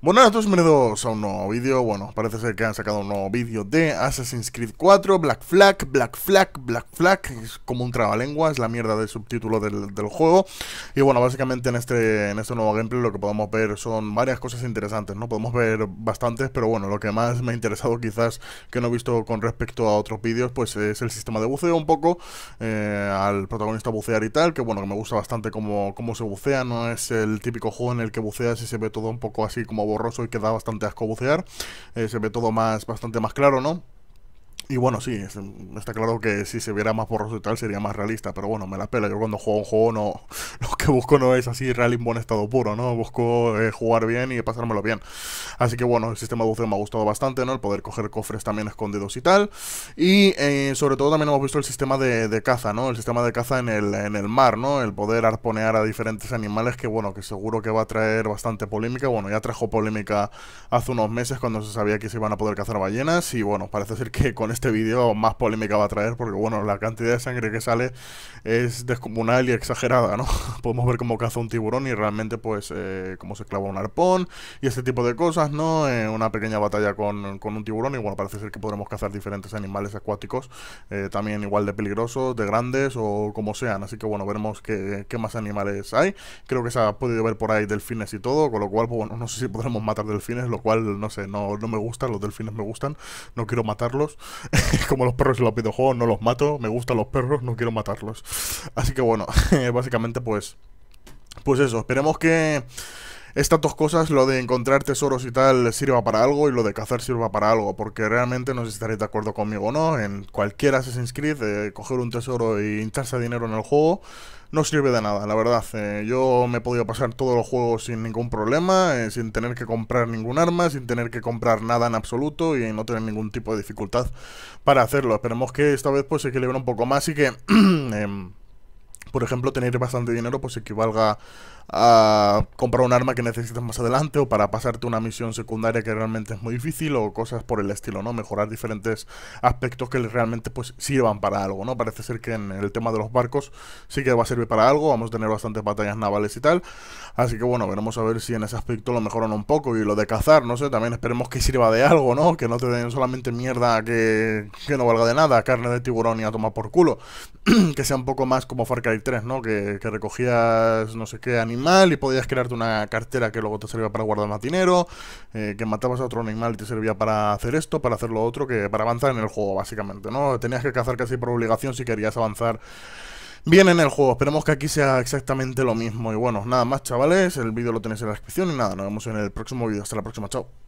Bueno, a todos, bienvenidos a un nuevo vídeo. Bueno, parece ser que han sacado un nuevo vídeo de Assassin's Creed 4, Black Flag, Black Flag, Black Flag. Es como un Trabalengua, es la mierda del subtítulo del, juego. Y bueno, básicamente en este, en este nuevo gameplay lo que podemos ver son varias cosas interesantes, ¿no? Podemos ver bastantes, pero bueno, lo que más me ha interesado quizás que no he visto con respecto a otros vídeos, pues es el sistema de buceo un poco, eh, al protagonista bucear y tal, que bueno, que me gusta bastante cómo, cómo se bucea, no es el típico juego en el que buceas y se ve todo un poco así como borroso y que da bastante asco bucear. Eh, se ve todo más bastante más claro, ¿no? Y bueno, sí, está claro que si se viera más borroso y tal sería más realista, pero bueno, me la pela. Yo cuando juego un juego no, no busco no es así real en buen estado puro, ¿no? Busco eh, jugar bien y pasármelo bien. Así que bueno, el sistema 12 me ha gustado bastante, ¿no? El poder coger cofres también escondidos y tal. Y eh, sobre todo también hemos visto el sistema de, caza, ¿no? El sistema de caza en el, en el mar, ¿no? El poder arponear a diferentes animales que bueno, que seguro que va a traer bastante polémica. Bueno, ya trajo polémica hace unos meses cuando se sabía que se iban a poder cazar ballenas y bueno, parece ser que con este vídeo más polémica va a traer porque bueno, la cantidad de sangre que sale es descomunal y exagerada, ¿no? Pues ver cómo caza un tiburón y realmente pues eh, cómo se clava un arpón y ese tipo de cosas, ¿no? Eh, una pequeña batalla con, un tiburón y bueno, parece ser que podremos cazar diferentes animales acuáticos, eh, también igual de peligrosos, de grandes o como sean, así que bueno, veremos qué, más animales hay. Creo que se ha podido ver por ahí delfines y todo, con lo cual, bueno, no sé si podremos matar delfines, lo cual, no sé, no, no me gusta, los delfines me gustan, no quiero matarlos, como los perros en los videojuegos, no los mato, me gustan los perros, no quiero matarlos. Así que bueno, básicamente pues pues eso, esperemos que estas dos cosas, lo de encontrar tesoros y tal, sirva para algo y lo de cazar sirva para algo, porque realmente no sé si estaréis de acuerdo conmigo o no, en cualquier Assassin's Creed, eh, coger un tesoro y hincharse dinero en el juego no sirve de nada, la verdad. Eh. yo me he podido pasar todos los juegos sin ningún problema, eh, sin tener que comprar ningún arma, sin tener que comprar nada en absoluto y no tener ningún tipo de dificultad para hacerlo. Esperemos que esta vez pues se equilibre un poco más y que... Em, por ejemplo, tener bastante dinero pues equivalga a comprar un arma que necesitas más adelante o para pasarte una misión secundaria que realmente es muy difícil o cosas por el estilo, ¿no? Mejorar diferentes aspectos que realmente pues sirvan para algo, ¿no? Parece ser que en el tema de los barcos sí que va a servir para algo, vamos a tener bastantes batallas navales y tal, así que bueno, veremos a ver si en ese aspecto lo mejoran un poco y lo de cazar, no sé, también esperemos que sirva de algo, ¿no? Que no te den solamente mierda que, que no valga de nada, carne de tiburón y a tomar por culo, que sea un poco más como Far ¿no? Que, recogías no sé qué animal y podías crearte una cartera que luego te servía para guardar más dinero, eh, que matabas a otro animal y te servía para hacer esto, para hacer lo otro, que para avanzar en el juego, básicamente, ¿no? Tenías que cazar casi por obligación si querías avanzar bien en el juego. Esperemos que aquí sea exactamente lo mismo. Y bueno, nada más, chavales. El vídeo lo tenéis en la descripción y nada, nos vemos en el próximo vídeo. Hasta la próxima, chao.